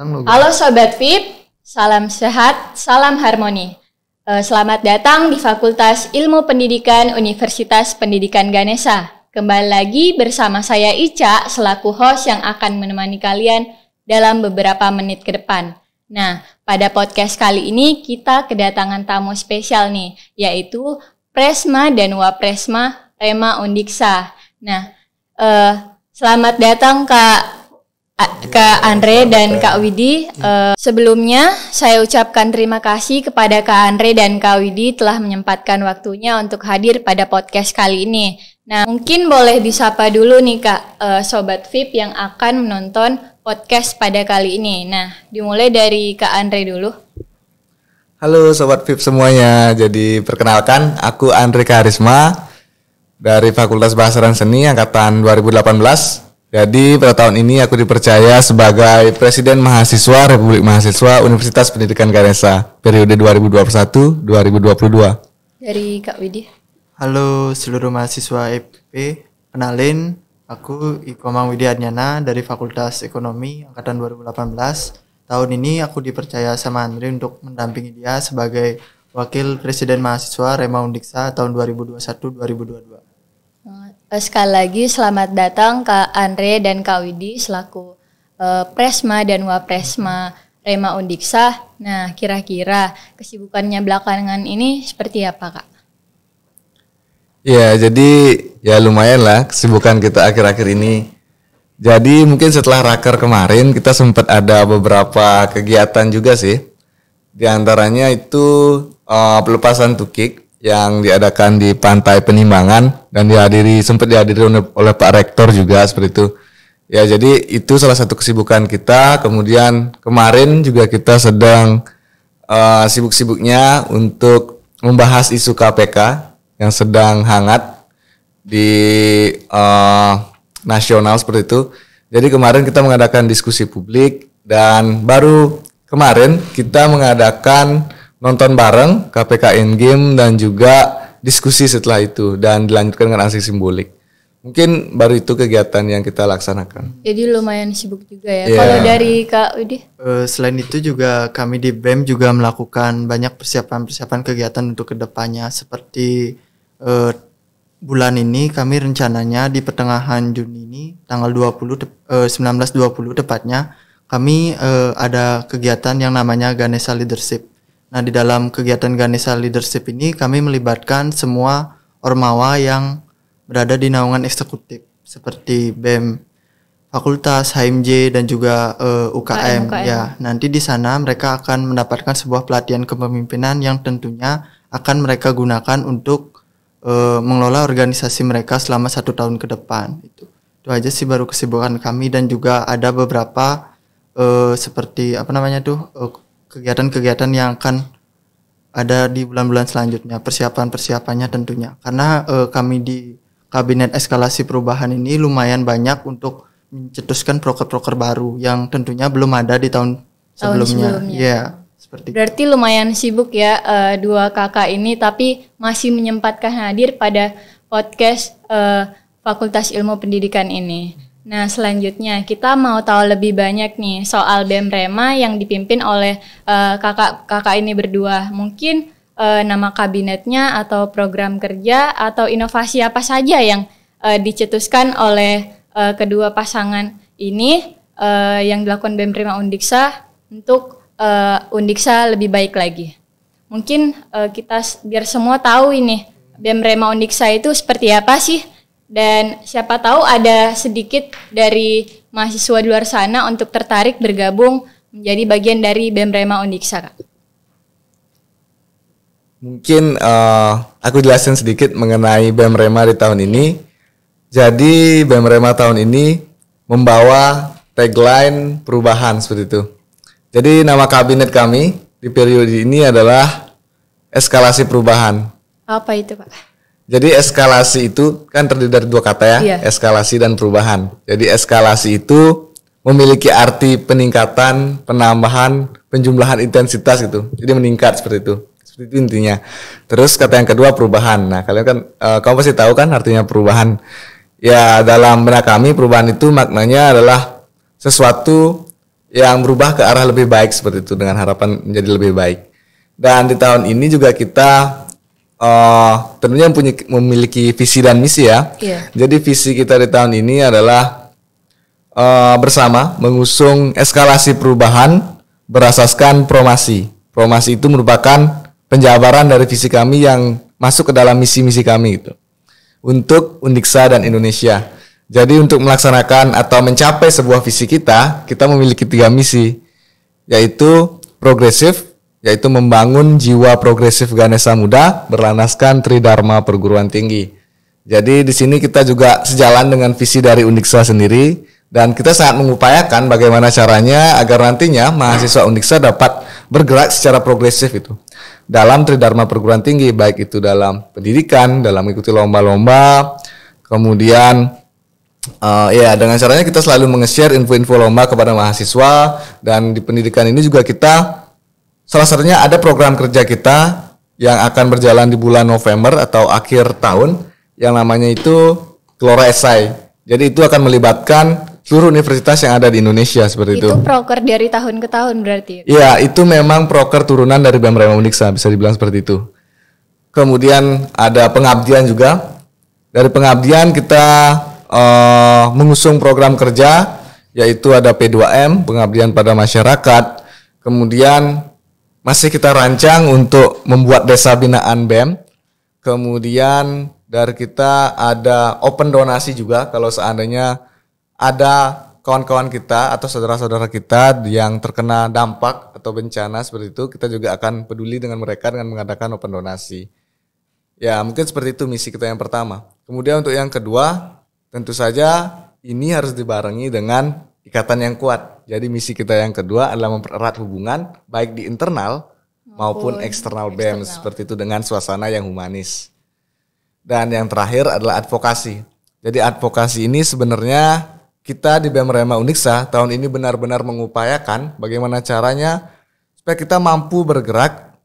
Halo Sobat VIP, salam sehat, salam harmoni. Eh, selamat datang di Fakultas Ilmu Pendidikan Universitas Pendidikan Ganesha. Kembali lagi bersama saya Ica selaku host yang akan menemani kalian dalam beberapa menit ke depan. Nah, pada podcast kali ini kita kedatangan tamu spesial nih, yaitu Presma dan Wapresma Rema Undiksa. Nah, eh, selamat datang Kak Kak Andre dan Kak Widi. Uh, sebelumnya saya ucapkan terima kasih kepada Kak Andre dan Kak Widi telah menyempatkan waktunya untuk hadir pada podcast kali ini. Nah, mungkin boleh disapa dulu nih Kak uh, sobat VIP yang akan menonton podcast pada kali ini. Nah, dimulai dari Kak Andre dulu. Halo sobat VIP semuanya. Jadi perkenalkan aku Andre Karisma dari Fakultas Bahasa dan Seni angkatan 2018 jadi pada tahun ini aku dipercaya sebagai Presiden Mahasiswa Republik Mahasiswa Universitas Pendidikan Ganesha periode 2021-2022. Dari Kak Widi. Halo seluruh mahasiswa EP, kenalin aku Iko Mang Widi Adnyana dari Fakultas Ekonomi Angkatan 2018. Tahun ini aku dipercaya sama Andri untuk mendampingi dia sebagai Wakil Presiden Mahasiswa Rema Undiksa tahun 2021-2022. Eh, sekali lagi selamat datang Kak Andre dan Kak Widi selaku uh, Presma dan Wapresma Rema Undiksa. Nah, kira-kira kesibukannya belakangan ini seperti apa, Kak? Ya, jadi ya lumayan lah kesibukan kita akhir-akhir ini. Jadi mungkin setelah raker kemarin kita sempat ada beberapa kegiatan juga sih. Di antaranya itu uh, pelepasan tukik yang diadakan di Pantai Penimbangan dan dihadiri sempat dihadiri oleh Pak Rektor juga seperti itu. Ya, jadi itu salah satu kesibukan kita. Kemudian kemarin juga kita sedang uh, sibuk-sibuknya untuk membahas isu KPK yang sedang hangat di uh, nasional seperti itu. Jadi kemarin kita mengadakan diskusi publik dan baru kemarin kita mengadakan nonton bareng KPK Endgame dan juga diskusi setelah itu dan dilanjutkan dengan aksi simbolik. Mungkin baru itu kegiatan yang kita laksanakan. Jadi lumayan sibuk juga ya. Yeah. Kalau dari Kak Udi? Eh, selain itu juga kami di BEM juga melakukan banyak persiapan-persiapan kegiatan untuk kedepannya seperti uh, bulan ini kami rencananya di pertengahan Juni ini tanggal 20 uh, 19 20 tepatnya kami uh, ada kegiatan yang namanya Ganesha Leadership Nah, di dalam kegiatan Ganesha Leadership ini kami melibatkan semua ormawa yang berada di naungan eksekutif seperti BEM, fakultas, HMJ dan juga uh, eh, UKM, UKM ya. Nanti di sana mereka akan mendapatkan sebuah pelatihan kepemimpinan yang tentunya akan mereka gunakan untuk uh, mengelola organisasi mereka selama satu tahun ke depan itu. Itu aja sih baru kesibukan kami dan juga ada beberapa uh, seperti apa namanya tuh uh, kegiatan-kegiatan yang akan ada di bulan-bulan selanjutnya, persiapan-persiapannya tentunya. Karena eh, kami di Kabinet Eskalasi Perubahan ini lumayan banyak untuk mencetuskan proker-proker baru yang tentunya belum ada di tahun, sebelumnya. Iya, yeah, seperti Berarti lumayan sibuk ya uh, dua kakak ini tapi masih menyempatkan hadir pada podcast uh, Fakultas Ilmu Pendidikan ini. Nah, selanjutnya kita mau tahu lebih banyak nih soal BEM Rema yang dipimpin oleh kakak-kakak eh, uh, ini berdua. Mungkin uh, nama kabinetnya atau program kerja atau inovasi apa saja yang uh, dicetuskan oleh uh, kedua pasangan ini uh, yang dilakukan BEM Rema Undiksa untuk uh, Undiksa lebih baik lagi. Mungkin uh, kita biar semua tahu ini BEM Rema Undiksa itu seperti apa sih? dan siapa tahu ada sedikit dari mahasiswa di luar sana untuk tertarik bergabung menjadi bagian dari bemrema Undiksa, Kak. Mungkin uh, aku jelasin sedikit mengenai bemrema di tahun ini. Jadi bemrema tahun ini membawa tagline perubahan seperti itu. Jadi nama kabinet kami di periode ini adalah eskalasi perubahan. Apa itu, Pak? Jadi eskalasi itu kan terdiri dari dua kata ya, iya. eskalasi dan perubahan. Jadi eskalasi itu memiliki arti peningkatan, penambahan, penjumlahan intensitas gitu. Jadi meningkat seperti itu. Seperti itu intinya. Terus kata yang kedua perubahan. Nah, kalian kan uh, kamu pasti tahu kan artinya perubahan. Ya, dalam benak kami perubahan itu maknanya adalah sesuatu yang berubah ke arah lebih baik seperti itu dengan harapan menjadi lebih baik. Dan di tahun ini juga kita uh, tentunya punya, memiliki visi dan misi ya. Yeah. Jadi visi kita di tahun ini adalah uh, bersama mengusung eskalasi perubahan berasaskan promasi. Promasi itu merupakan penjabaran dari visi kami yang masuk ke dalam misi-misi kami itu untuk Undiksa dan Indonesia. Jadi untuk melaksanakan atau mencapai sebuah visi kita, kita memiliki tiga misi, yaitu progresif, yaitu membangun jiwa progresif Ganesha Muda berlandaskan Tridharma Perguruan Tinggi. Jadi di sini kita juga sejalan dengan visi dari Uniksa sendiri dan kita sangat mengupayakan bagaimana caranya agar nantinya mahasiswa Uniksa dapat bergerak secara progresif itu dalam Tridharma Perguruan Tinggi baik itu dalam pendidikan, dalam mengikuti lomba-lomba, kemudian Uh, ya, dengan caranya kita selalu menge share info-info lomba kepada mahasiswa dan di pendidikan ini juga kita salah satunya ada program kerja kita yang akan berjalan di bulan November atau akhir tahun yang namanya itu Glora SI. Jadi itu akan melibatkan seluruh universitas yang ada di Indonesia seperti itu. Itu proker dari tahun ke tahun berarti. Ya? Iya, itu memang proker turunan dari BEM Rema Uniksa bisa dibilang seperti itu. Kemudian ada pengabdian juga. Dari pengabdian kita uh, mengusung program kerja yaitu ada P2M, pengabdian pada masyarakat. Kemudian masih kita rancang untuk membuat desa binaan BEM. Kemudian dari kita ada open donasi juga kalau seandainya ada kawan-kawan kita atau saudara-saudara kita yang terkena dampak atau bencana seperti itu, kita juga akan peduli dengan mereka dengan mengadakan open donasi. Ya, mungkin seperti itu misi kita yang pertama. Kemudian untuk yang kedua, tentu saja ini harus dibarengi dengan ikatan yang kuat. Jadi misi kita yang kedua adalah mempererat hubungan baik di internal maupun, eksternal BEM seperti itu dengan suasana yang humanis. Dan yang terakhir adalah advokasi. Jadi advokasi ini sebenarnya kita di BEM Rema Uniksa tahun ini benar-benar mengupayakan bagaimana caranya supaya kita mampu bergerak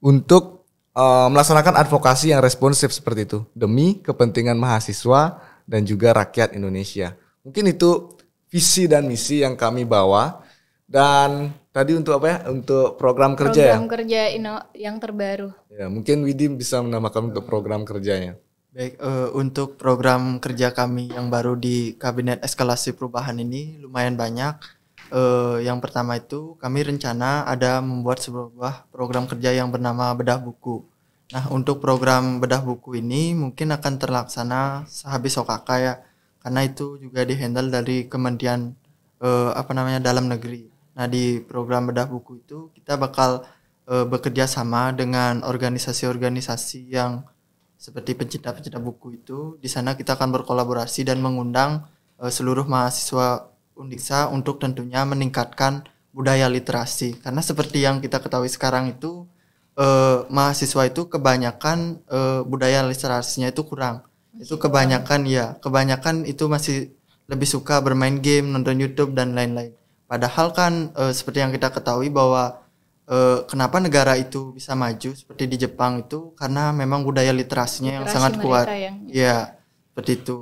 untuk uh, melaksanakan advokasi yang responsif seperti itu demi kepentingan mahasiswa dan juga rakyat Indonesia. Mungkin itu visi dan misi yang kami bawa dan tadi untuk apa ya untuk program kerja ya? program ya? kerja ino yang terbaru ya mungkin Widim bisa menambahkan untuk program kerjanya baik uh, untuk program kerja kami yang baru di kabinet eskalasi perubahan ini lumayan banyak uh, yang pertama itu kami rencana ada membuat sebuah program kerja yang bernama bedah buku nah untuk program bedah buku ini mungkin akan terlaksana sehabis OKK ya karena itu juga dihandle dari Kementerian eh, apa namanya dalam negeri. Nah di program bedah buku itu kita bakal uh, bekerja sama dengan organisasi-organisasi yang seperti pencinta-pencinta buku itu. Di sana kita akan berkolaborasi dan mengundang uh, seluruh mahasiswa Undiksa untuk tentunya meningkatkan budaya literasi karena seperti yang kita ketahui sekarang itu uh, mahasiswa itu kebanyakan uh, budaya literasinya itu kurang itu kebanyakan ya, kebanyakan itu masih lebih suka bermain game, nonton YouTube dan lain-lain. Padahal kan e, seperti yang kita ketahui bahwa e, kenapa negara itu bisa maju seperti di Jepang itu karena memang budaya literasinya Literasi yang sangat kuat. Yang... Ya, seperti itu.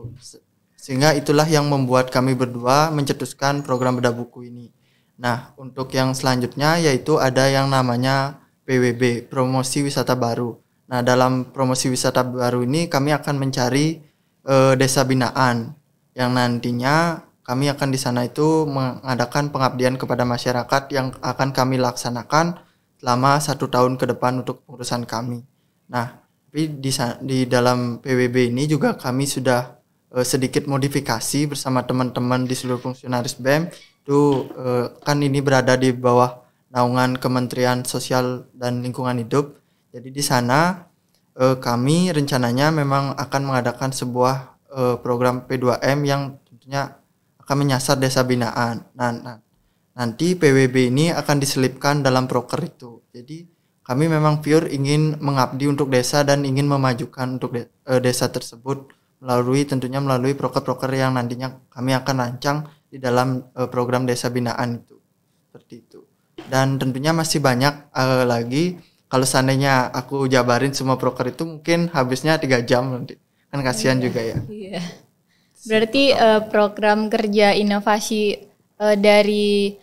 Sehingga itulah yang membuat kami berdua mencetuskan program bedah buku ini. Nah, untuk yang selanjutnya yaitu ada yang namanya PWB, promosi wisata baru. Nah, dalam promosi wisata baru ini kami akan mencari e, desa binaan yang nantinya kami akan di sana itu mengadakan pengabdian kepada masyarakat yang akan kami laksanakan selama satu tahun ke depan untuk pengurusan kami. Nah, tapi di, di dalam PWB ini juga kami sudah e, sedikit modifikasi bersama teman-teman di seluruh fungsionaris BEM itu e, kan ini berada di bawah naungan Kementerian Sosial dan Lingkungan Hidup jadi di sana eh, kami rencananya memang akan mengadakan sebuah eh, program P2M yang tentunya akan menyasar desa binaan. Nah, nah, nanti PWB ini akan diselipkan dalam proker itu. Jadi kami memang pure ingin mengabdi untuk desa dan ingin memajukan untuk de eh, desa tersebut melalui tentunya melalui proker-proker yang nantinya kami akan rancang di dalam uh, program desa binaan itu. Seperti itu. Dan tentunya masih banyak uh, lagi kalau seandainya aku jabarin semua broker itu mungkin habisnya tiga jam nanti kan kasihan yeah. juga ya. Iya. Berarti uh, program kerja inovasi uh, dari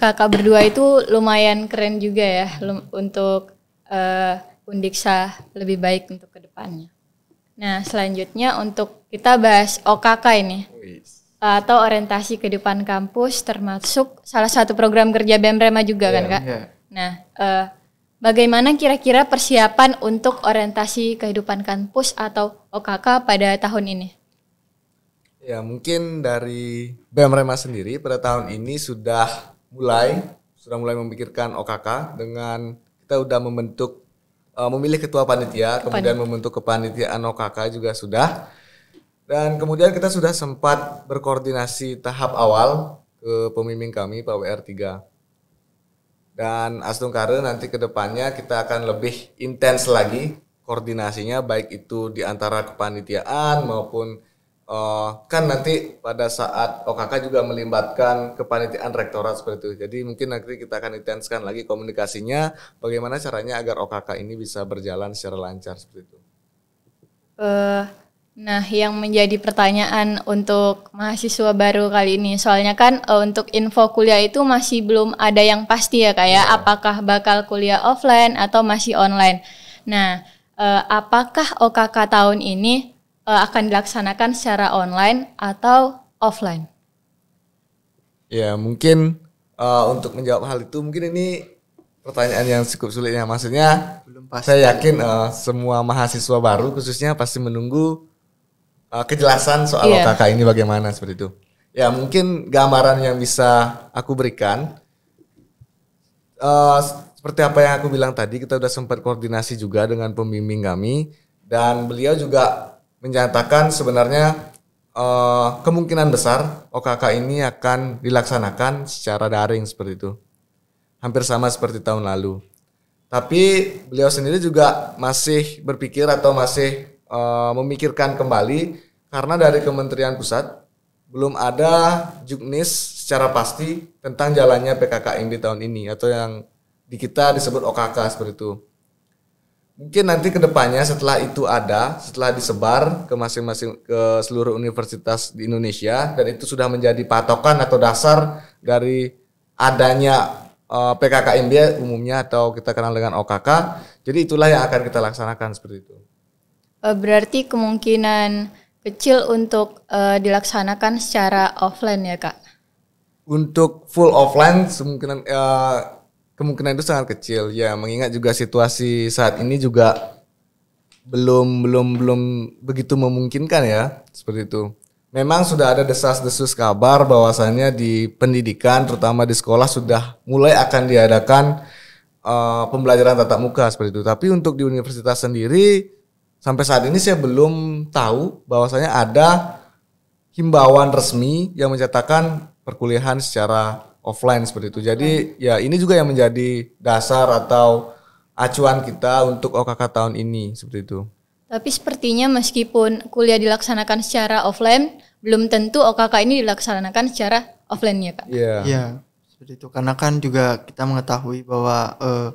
kakak berdua itu lumayan keren juga ya lum untuk uh, Undiksa lebih baik untuk kedepannya. Nah selanjutnya untuk kita bahas OKK ini atau orientasi ke depan kampus termasuk salah satu program kerja BEMREMA juga yeah, kan kak. Yeah. Nah uh, Bagaimana kira-kira persiapan untuk orientasi kehidupan kampus atau OKK pada tahun ini? Ya mungkin dari BEM Rema sendiri pada tahun ini sudah mulai sudah mulai memikirkan OKK dengan kita sudah membentuk uh, memilih ketua panitia, Kepan. kemudian membentuk kepanitiaan OKK juga sudah. Dan kemudian kita sudah sempat berkoordinasi tahap awal ke pemimpin kami Pak WR 3 dan Astung Kare nanti ke depannya kita akan lebih intens lagi koordinasinya baik itu di antara kepanitiaan maupun uh, kan nanti pada saat OKK juga melibatkan kepanitiaan rektorat seperti itu. Jadi mungkin nanti kita akan intenskan lagi komunikasinya bagaimana caranya agar OKK ini bisa berjalan secara lancar seperti itu. Uh, Nah, yang menjadi pertanyaan untuk mahasiswa baru kali ini, soalnya kan uh, untuk info kuliah itu masih belum ada yang pasti ya kayak yeah. Iya. apakah bakal kuliah offline atau masih online. Nah, uh, apakah OKK tahun ini uh, akan dilaksanakan secara online atau offline? Ya, mungkin uh, untuk menjawab hal itu mungkin ini pertanyaan yang cukup sulit ya. Maksudnya belum pasti. Saya yakin uh, semua mahasiswa baru khususnya pasti menunggu uh, kejelasan soal yeah. OKK ini bagaimana seperti itu. Ya mungkin gambaran yang bisa aku berikan uh, seperti apa yang aku bilang tadi kita sudah sempat koordinasi juga dengan pembimbing kami dan beliau juga menyatakan sebenarnya uh, kemungkinan besar OKK ini akan dilaksanakan secara daring seperti itu. Hampir sama seperti tahun lalu. Tapi beliau sendiri juga masih berpikir atau masih uh, memikirkan kembali karena dari Kementerian Pusat belum ada juknis secara pasti tentang jalannya PKKM di tahun ini atau yang di kita disebut OKK seperti itu. Mungkin nanti kedepannya setelah itu ada, setelah disebar ke masing-masing ke seluruh universitas di Indonesia dan itu sudah menjadi patokan atau dasar dari adanya uh, eh, PKKMB umumnya atau kita kenal dengan OKK. Jadi itulah yang akan kita laksanakan seperti itu. Eh, berarti kemungkinan kecil untuk uh, dilaksanakan secara offline ya kak? Untuk full offline kemungkinan uh, eh, kemungkinan itu sangat kecil ya mengingat juga situasi saat ini juga belum belum belum begitu memungkinkan ya seperti itu. Memang sudah ada desas-desus kabar bahwasannya di pendidikan terutama di sekolah sudah mulai akan diadakan uh, pembelajaran tatap muka seperti itu. Tapi untuk di universitas sendiri sampai saat ini saya belum tahu bahwasanya ada himbauan resmi yang mencatatkan perkuliahan secara offline seperti itu. Jadi ya ini juga yang menjadi dasar atau acuan kita untuk OKK tahun ini seperti itu. Tapi sepertinya meskipun kuliah dilaksanakan secara offline, belum tentu OKK ini dilaksanakan secara offline ya kak. Iya. Yeah. Yeah, seperti itu karena kan juga kita mengetahui bahwa uh,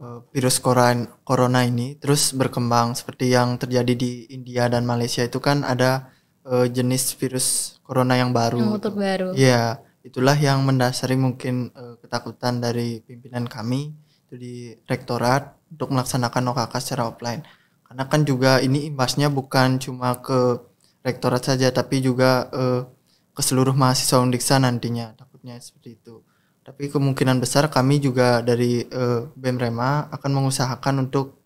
Eh, virus corona, ini terus berkembang seperti yang terjadi di India dan Malaysia itu kan ada uh, jenis virus corona yang baru. Yang gitu. baru. Iya, itulah yang mendasari mungkin uh, ketakutan dari pimpinan kami itu di rektorat untuk melaksanakan OKK secara offline. Karena kan juga ini imbasnya bukan cuma ke rektorat saja tapi juga uh, ke seluruh mahasiswa Undiksa nantinya takutnya seperti itu tapi kemungkinan besar kami juga dari uh, eh, BEM Rema akan mengusahakan untuk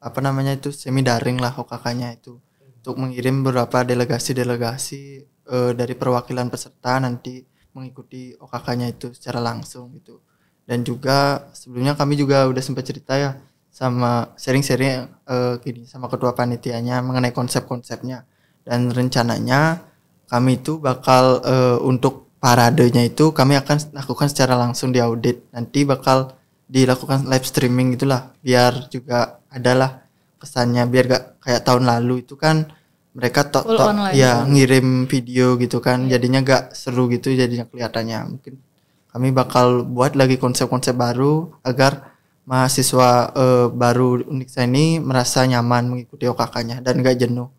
apa namanya itu semi daring lah hokakanya itu untuk mengirim beberapa delegasi-delegasi uh, dari perwakilan peserta nanti mengikuti OKK-nya itu secara langsung gitu. Dan juga sebelumnya kami juga udah sempat cerita ya sama sharing-sharing uh, gini sama ketua panitianya mengenai konsep-konsepnya dan rencananya kami itu bakal uh, untuk paradenya itu kami akan lakukan secara langsung di audit. Nanti bakal dilakukan live streaming itulah biar juga adalah kesannya biar gak kayak tahun lalu itu kan mereka tok tok ya ngirim video gitu kan yeah. jadinya gak seru gitu jadinya kelihatannya mungkin kami bakal buat lagi konsep-konsep baru agar mahasiswa uh, baru Uniksa ini merasa nyaman mengikuti OKK-nya dan gak jenuh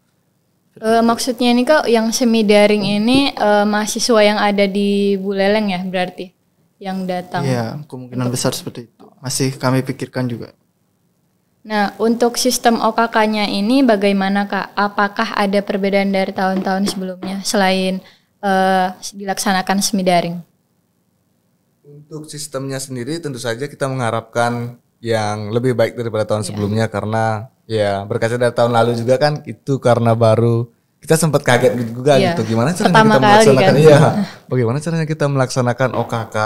Uh, maksudnya ini kok yang semi daring ini uh, mahasiswa yang ada di Buleleng ya berarti yang datang. Iya, kemungkinan untuk... besar seperti itu. Masih kami pikirkan juga. Nah, untuk sistem OKK-nya ini bagaimana Kak? Apakah ada perbedaan dari tahun-tahun sebelumnya selain uh, dilaksanakan semi daring? Untuk sistemnya sendiri tentu saja kita mengharapkan yang lebih baik daripada tahun yeah. sebelumnya karena Ya, berkaca dari tahun lalu juga kan itu karena baru kita sempat kaget iya. juga ya. gitu. Iya, Gimana caranya kita melaksanakan kan? iya. Bagaimana caranya kita melaksanakan OKK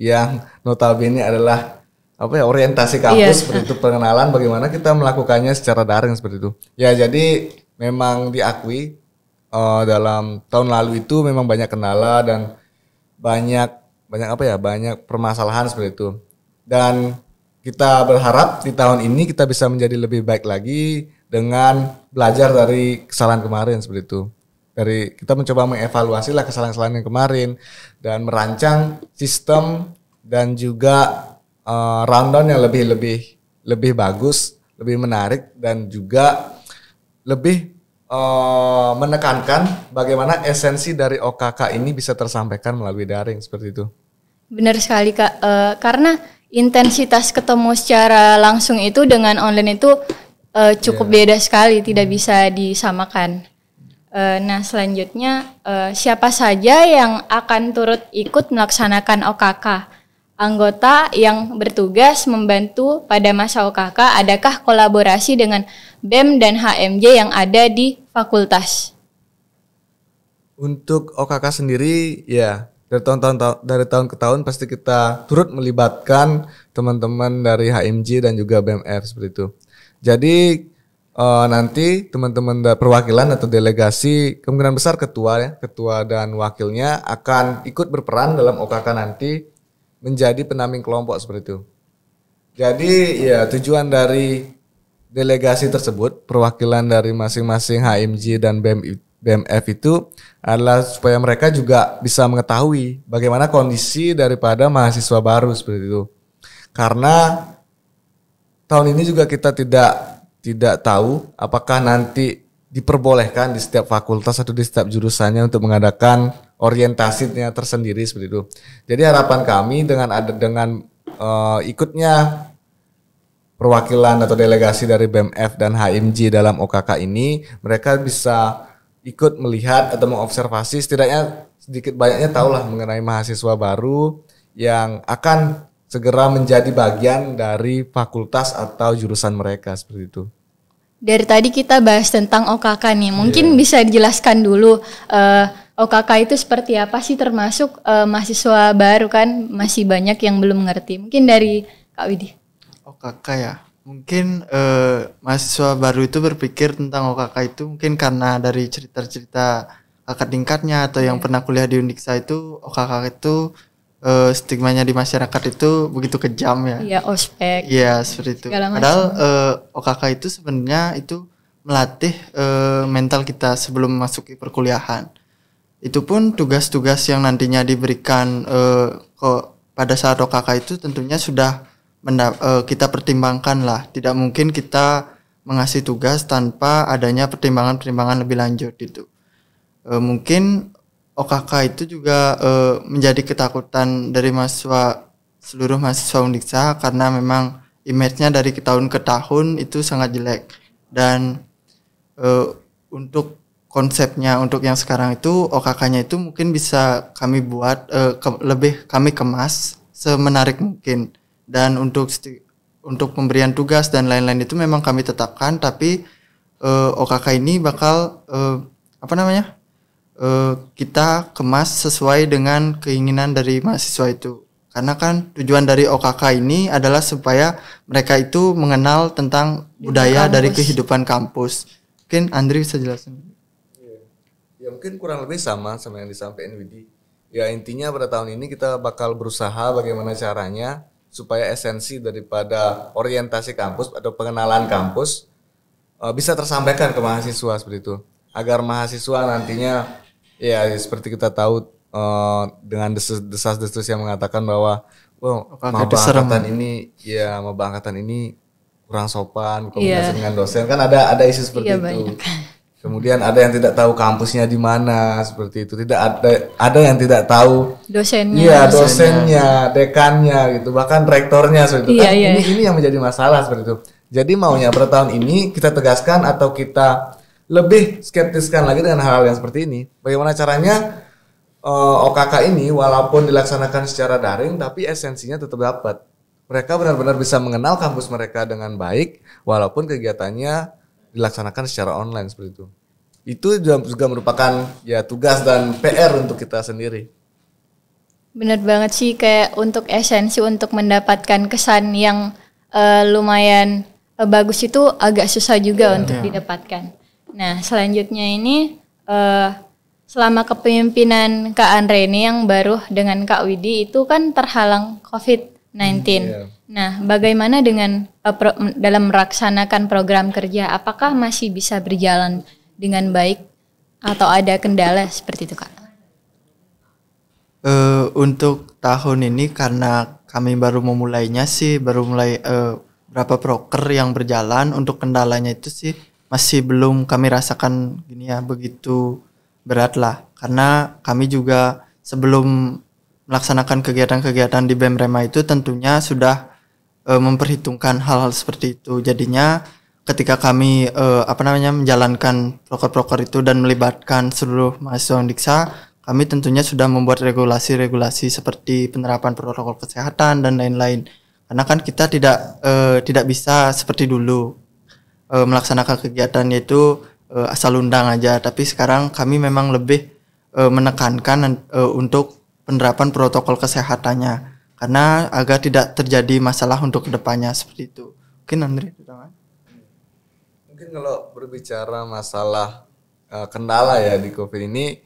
yang notabene adalah apa ya orientasi kampus yeah. seperti itu pengenalan bagaimana kita melakukannya secara daring seperti itu ya jadi memang diakui uh, dalam tahun lalu itu memang banyak kendala dan banyak banyak apa ya banyak permasalahan seperti itu dan kita berharap di tahun ini kita bisa menjadi lebih baik lagi dengan belajar dari kesalahan kemarin seperti itu. Dari kita mencoba mengevaluasi lah kesalahan-kesalahan yang kemarin dan merancang sistem dan juga uh, rundown yang lebih lebih lebih bagus, lebih menarik dan juga lebih uh, menekankan bagaimana esensi dari OKK ini bisa tersampaikan melalui daring seperti itu. Benar sekali kak, uh, karena intensitas ketemu secara langsung itu dengan online itu uh, cukup yeah. beda sekali, tidak hmm. bisa disamakan. Uh, nah, selanjutnya uh, siapa saja yang akan turut ikut melaksanakan OKK? Anggota yang bertugas membantu pada masa OKK, adakah kolaborasi dengan BEM dan HMJ yang ada di fakultas? Untuk OKK sendiri, ya dari tahun-tahun dari tahun ke tahun pasti kita turut melibatkan teman-teman dari HMG dan juga BMF seperti itu. Jadi uh, nanti teman-teman perwakilan atau delegasi kemungkinan besar ketua ya, ketua dan wakilnya akan ikut berperan dalam OKK nanti menjadi penamping kelompok seperti itu. Jadi ya tujuan dari delegasi tersebut perwakilan dari masing-masing HMG dan BEM BMF itu adalah supaya mereka juga bisa mengetahui bagaimana kondisi daripada mahasiswa baru seperti itu. Karena tahun ini juga kita tidak tidak tahu apakah nanti diperbolehkan di setiap fakultas atau di setiap jurusannya untuk mengadakan orientasinya tersendiri seperti itu. Jadi harapan kami dengan ada dengan uh, ikutnya perwakilan atau delegasi dari BMF dan HMG dalam OKK ini mereka bisa ikut melihat atau mengobservasi setidaknya sedikit banyaknya tahulah mengenai mahasiswa baru yang akan segera menjadi bagian dari fakultas atau jurusan mereka seperti itu. Dari tadi kita bahas tentang OKK nih, mungkin yeah. bisa dijelaskan dulu uh, eh, OKK itu seperti apa sih termasuk uh, mahasiswa baru kan masih banyak yang belum mengerti Mungkin dari Kak Widi. OKK ya mungkin eh, mahasiswa baru itu berpikir tentang OKK itu mungkin karena dari cerita-cerita kakak tingkatnya atau yang iya. pernah kuliah di Undiksa itu OKK itu eh, stigmanya di masyarakat itu begitu kejam ya. Iya, ospek. Iya, seperti itu. Padahal eh, OKK itu sebenarnya itu melatih eh, mental kita sebelum memasuki perkuliahan. Itu pun tugas-tugas yang nantinya diberikan eh, ke pada saat OKK itu tentunya sudah uh, kita pertimbangkan lah. Tidak mungkin kita mengasih tugas tanpa adanya pertimbangan-pertimbangan lebih lanjut itu. E, eh, mungkin OKK itu juga e, menjadi ketakutan dari mahasiswa seluruh mahasiswa Undiksa karena memang image-nya dari tahun ke tahun itu sangat jelek dan e, untuk konsepnya untuk yang sekarang itu OKK-nya itu mungkin bisa kami buat e, ke, lebih kami kemas semenarik mungkin dan untuk untuk pemberian tugas dan lain-lain itu memang kami tetapkan tapi uh, eh, OKK ini bakal uh, apa namanya uh, kita kemas sesuai dengan keinginan dari mahasiswa itu karena kan tujuan dari OKK ini adalah supaya mereka itu mengenal tentang budaya kampus. dari kehidupan kampus mungkin Andri bisa jelasin iya. ya mungkin kurang lebih sama sama yang disampaikan Widi ya intinya pada tahun ini kita bakal berusaha bagaimana caranya supaya esensi daripada orientasi kampus atau pengenalan kampus eh, bisa tersampaikan ke mahasiswa seperti itu agar mahasiswa nantinya ya seperti kita tahu eh, dengan desas-desus yang mengatakan bahwa wow oh, oh, maba angkatan ya. ini ya mau angkatan ini kurang sopan iya. komunikasi yeah. dengan dosen kan ada ada isu seperti yeah, itu banyak. Kan. Kemudian ada yang tidak tahu kampusnya di mana seperti itu. Tidak ada ada yang tidak tahu dosennya. Iya, dosennya, dekannya gitu, bahkan rektornya seperti itu. Iya, kan iya. Ini iya. ini yang menjadi masalah seperti itu. Jadi maunya per tahun ini kita tegaskan atau kita lebih skeptiskan lagi dengan hal-hal yang seperti ini. Bagaimana caranya uh, eh, OKK ini walaupun dilaksanakan secara daring tapi esensinya tetap dapat. Mereka benar-benar bisa mengenal kampus mereka dengan baik walaupun kegiatannya dilaksanakan secara online seperti itu. Itu juga merupakan ya tugas dan PR untuk kita sendiri. Benar banget sih kayak untuk esensi untuk mendapatkan kesan yang uh, lumayan uh, bagus itu agak susah juga yeah, untuk iya. didapatkan. Nah selanjutnya ini uh, selama kepemimpinan Kak Andre ini yang baru dengan Kak Widi itu kan terhalang COVID-19. Mm, yeah. Nah, bagaimana dengan uh, pro, dalam melaksanakan program kerja? Apakah masih bisa berjalan dengan baik atau ada kendala seperti itu, Kak? Uh, untuk tahun ini karena kami baru memulainya sih, baru mulai uh, berapa proker yang berjalan. Untuk kendalanya itu sih masih belum kami rasakan gini ya begitu berat lah. Karena kami juga sebelum melaksanakan kegiatan-kegiatan di BEM Rema itu tentunya sudah e, memperhitungkan hal-hal seperti itu. Jadinya ketika kami e, apa namanya menjalankan proker-proker itu dan melibatkan seluruh mahasiswa undiksa kami tentunya sudah membuat regulasi-regulasi seperti penerapan protokol kesehatan dan lain-lain. Karena kan kita tidak e, tidak bisa seperti dulu e, melaksanakan kegiatan yaitu e, asal undang aja, tapi sekarang kami memang lebih e, menekankan e, untuk penerapan protokol kesehatannya karena agar tidak terjadi masalah untuk kedepannya seperti itu mungkin Andre mungkin kalau berbicara masalah uh, kendala ya di covid ini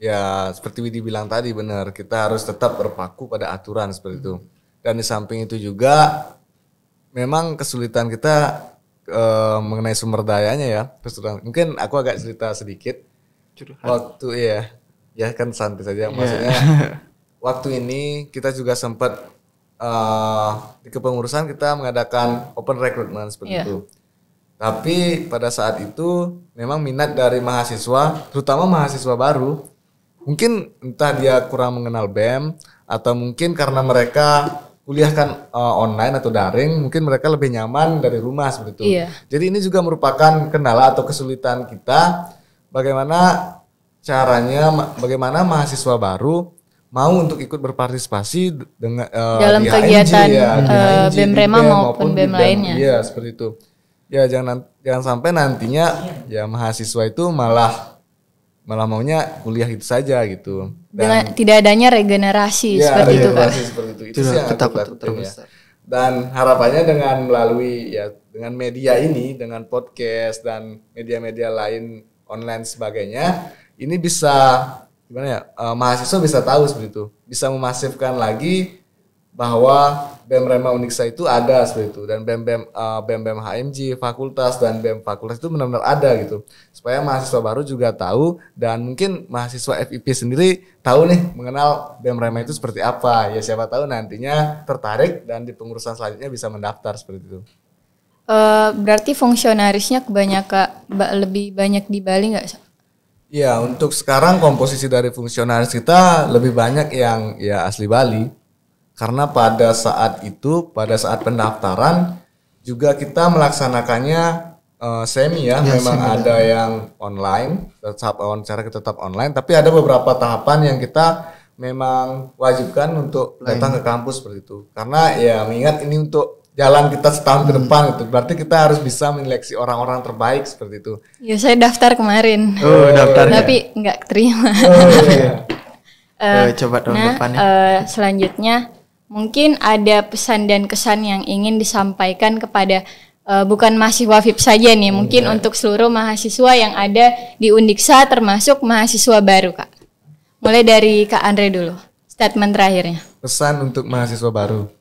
ya seperti Widi bilang tadi benar kita harus tetap berpaku pada aturan seperti itu dan di samping itu juga memang kesulitan kita uh, mengenai sumber dayanya ya kesulitan mungkin aku agak cerita sedikit Curhat. waktu ya ya kan santai saja iya. maksudnya yeah. waktu ini kita juga sempat uh, eh, di kepengurusan kita mengadakan open recruitment seperti yeah. itu. Tapi pada saat itu memang minat dari mahasiswa, terutama mahasiswa baru, mungkin entah dia kurang mengenal BEM atau mungkin karena mereka kuliah kan uh, online atau daring, mungkin mereka lebih nyaman dari rumah seperti itu. Yeah. Jadi ini juga merupakan kendala atau kesulitan kita bagaimana caranya bagaimana mahasiswa baru mau untuk ikut berpartisipasi dengan uh, dalam di kegiatan ya, uh, BEM Rema BEM, maupun BEM, BEM lainnya. Iya, seperti itu. Ya, jangan jangan sampai nantinya ya mahasiswa itu malah malah maunya kuliah itu saja gitu. Dan, dengan tidak adanya regenerasi ya, seperti itu kan. seperti itu. Itu sih ketakutan Ya. Dan harapannya dengan melalui ya dengan media ini, dengan podcast dan media-media lain online sebagainya, ini bisa gimana ya uh, mahasiswa bisa tahu seperti itu bisa memasifkan lagi bahwa BEM Rema Uniksa itu ada seperti itu dan BEM BEM uh, BEM BEM HMG fakultas dan BEM fakultas itu benar-benar ada gitu supaya mahasiswa baru juga tahu dan mungkin mahasiswa FIP sendiri tahu nih mengenal BEM Rema itu seperti apa ya siapa tahu nantinya tertarik dan di pengurusan selanjutnya bisa mendaftar seperti itu uh, berarti fungsionarisnya kebanyakan lebih banyak di Bali nggak Ya, untuk sekarang komposisi dari fungsionaris kita lebih banyak yang ya asli Bali. Karena pada saat itu, pada saat pendaftaran juga kita melaksanakannya uh, semi ya, ya memang semi ada ya. yang online, tetap on cara kita tetap online, tapi ada beberapa tahapan yang kita memang wajibkan untuk datang ke kampus seperti itu. Karena ya mengingat ini untuk jalan kita setahun ke depan itu, Berarti kita harus bisa menyeleksi orang-orang terbaik seperti itu. Ya saya daftar kemarin. Oh, daftar. Ya? Tapi nggak terima. Oh, iya. uh, coba tahun nah, depannya. Uh, eh, selanjutnya mungkin ada pesan dan kesan yang ingin disampaikan kepada uh, bukan mahasiswa FIP saja nih, mungkin iya. untuk seluruh mahasiswa yang ada di Undiksa termasuk mahasiswa baru, Kak. Mulai dari Kak Andre dulu, statement terakhirnya. Pesan untuk mahasiswa baru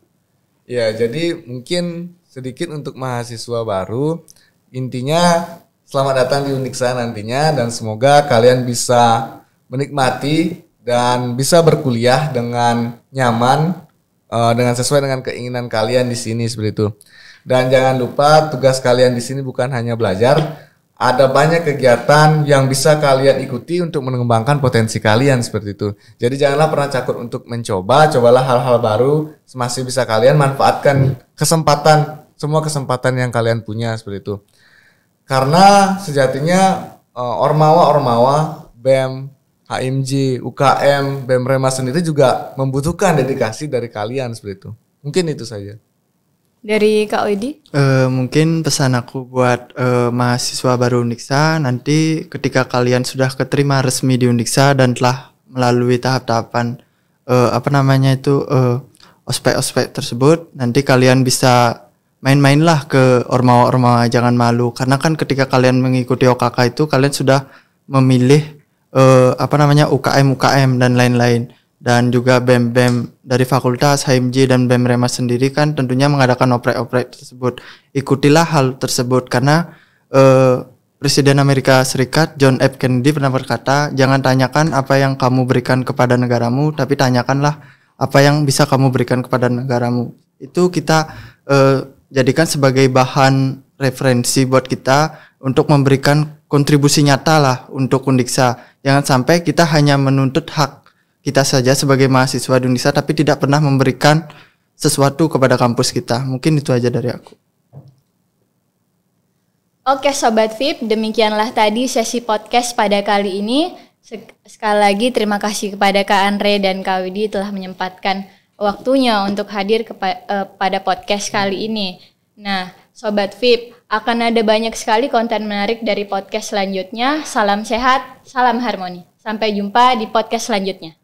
Ya, jadi mungkin sedikit untuk mahasiswa baru. Intinya selamat datang di Uniksa nantinya dan semoga kalian bisa menikmati dan bisa berkuliah dengan nyaman uh, dengan sesuai dengan keinginan kalian di sini seperti itu. Dan jangan lupa tugas kalian di sini bukan hanya belajar, ada banyak kegiatan yang bisa kalian ikuti untuk mengembangkan potensi kalian seperti itu. Jadi janganlah pernah takut untuk mencoba, cobalah hal-hal baru masih bisa kalian manfaatkan kesempatan semua kesempatan yang kalian punya seperti itu. Karena sejatinya eh, ormawa-ormawa BEM, HMJ, UKM, BEM Rema sendiri juga membutuhkan dedikasi dari kalian seperti itu. Mungkin itu saja. Dari Kak Widi? Uh, eh, mungkin pesan aku buat uh, mahasiswa baru Uniksa nanti ketika kalian sudah keterima resmi di Uniksa dan telah melalui tahap-tahapan uh, apa namanya itu ospek ospek-ospek tersebut, nanti kalian bisa main main lah ke ormawa-ormawa jangan malu karena kan ketika kalian mengikuti OKK itu kalian sudah memilih uh, apa namanya UKM UKM dan lain-lain dan juga BEM-BEM dari fakultas HMJ dan BEM Remas sendiri kan tentunya mengadakan oprek-oprek tersebut. Ikutilah hal tersebut karena eh, Presiden Amerika Serikat John F Kennedy pernah berkata, "Jangan tanyakan apa yang kamu berikan kepada negaramu, tapi tanyakanlah apa yang bisa kamu berikan kepada negaramu." Itu kita eh, jadikan sebagai bahan referensi buat kita untuk memberikan kontribusi nyata lah untuk Undiksa. Jangan sampai kita hanya menuntut hak kita saja sebagai mahasiswa Indonesia tapi tidak pernah memberikan sesuatu kepada kampus kita. Mungkin itu aja dari aku. Oke Sobat VIP, demikianlah tadi sesi podcast pada kali ini. Sekali lagi terima kasih kepada Kak Andre dan Kak Widi telah menyempatkan waktunya untuk hadir eh, pada podcast kali ini. Nah, Sobat VIP, akan ada banyak sekali konten menarik dari podcast selanjutnya. Salam sehat, salam harmoni. Sampai jumpa di podcast selanjutnya.